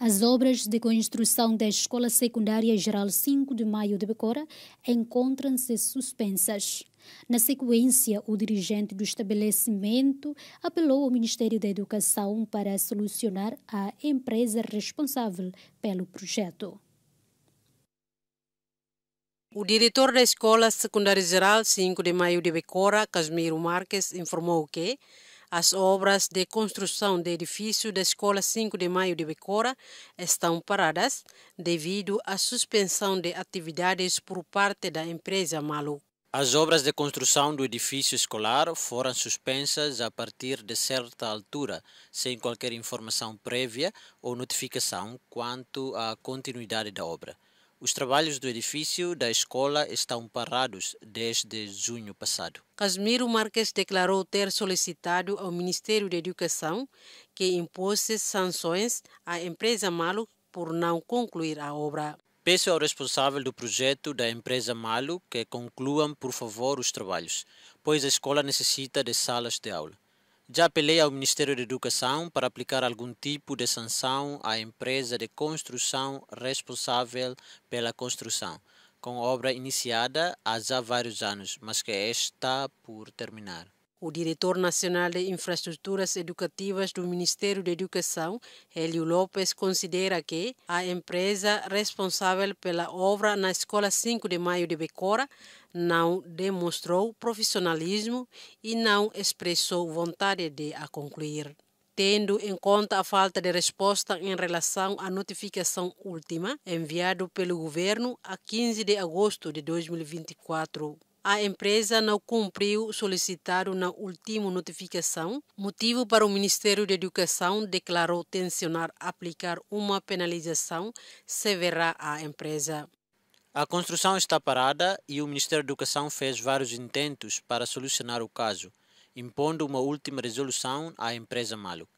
As obras de construção da Escola Secundária Geral 5 de Maio de Becora encontram-se suspensas. Na sequência, o dirigente do estabelecimento apelou ao Ministério da Educação para solucionar a empresa responsável pelo projeto. O diretor da Escola Secundária Geral 5 de Maio de Becora, Casmiro Marques, informou que as obras de construção do edifício da Escola 5 de Maio de Becora estão paradas devido à suspensão de atividades por parte da empresa Malu. As obras de construção do edifício escolar foram suspensas a partir de certa altura, sem qualquer informação prévia ou notificação quanto à continuidade da obra. Os trabalhos do edifício da escola estão parados desde junho passado. Casimiro Marques declarou ter solicitado ao Ministério da Educação que impôs sanções à empresa Malo por não concluir a obra. Peço ao responsável do projeto da empresa Malo que concluam, por favor, os trabalhos, pois a escola necessita de salas de aula. Já apelei ao Ministério da Educação para aplicar algum tipo de sanção à empresa de construção responsável pela construção, com obra iniciada há já vários anos, mas que está por terminar. O diretor nacional de infraestruturas educativas do Ministério da Educação, Hélio Lopes, considera que a empresa responsável pela obra na Escola 5 de Maio de Becora não demonstrou profissionalismo e não expressou vontade de a concluir tendo em conta a falta de resposta em relação à notificação última enviada pelo governo a 15 de agosto de 2024 a empresa não cumpriu solicitado na última notificação, motivo para o Ministério da Educação declarou tensionar aplicar uma penalização severa à empresa. A construção está parada e o Ministério da Educação fez vários intentos para solucionar o caso, impondo uma última resolução à empresa Maluc.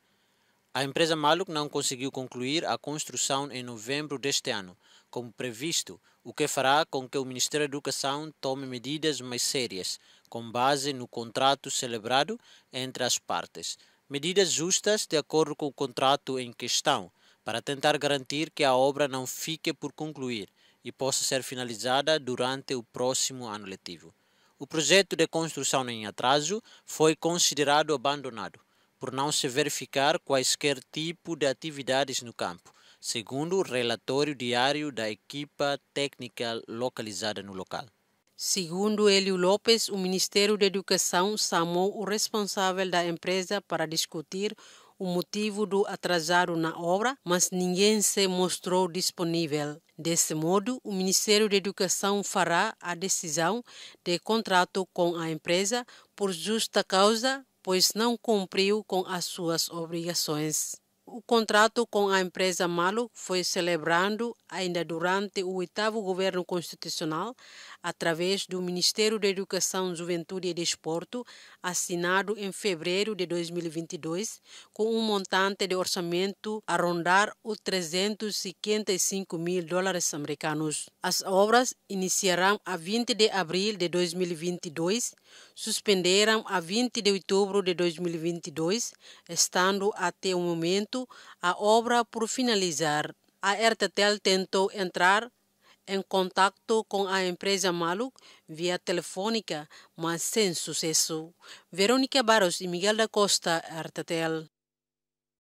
A empresa Maluc não conseguiu concluir a construção em novembro deste ano, como previsto, o que fará com que o Ministério da Educação tome medidas mais sérias, com base no contrato celebrado entre as partes. Medidas justas de acordo com o contrato em questão, para tentar garantir que a obra não fique por concluir e possa ser finalizada durante o próximo ano letivo. O projeto de construção em atraso foi considerado abandonado por não se verificar quaisquer tipo de atividades no campo, segundo o relatório diário da equipa técnica localizada no local. Segundo Hélio Lopes, o Ministério da Educação chamou o responsável da empresa para discutir o motivo do atrasado na obra, mas ninguém se mostrou disponível. Desse modo, o Ministério da Educação fará a decisão de contrato com a empresa por justa causa pois não cumpriu com as suas obrigações. O contrato com a empresa Malo foi celebrado ainda durante o oitavo governo constitucional, através do Ministério da Educação, Juventude e Desporto, assinado em fevereiro de 2022, com um montante de orçamento a rondar os 355 mil dólares americanos. As obras iniciarão a 20 de abril de 2022, suspenderão a 20 de outubro de 2022, estando até o momento prazo a obra por finalizar. A RTTL tentou entrar em contato com a empresa Maluc via telefônica, mas sem sucesso. Verônica Barros e Miguel da Costa, RTTL.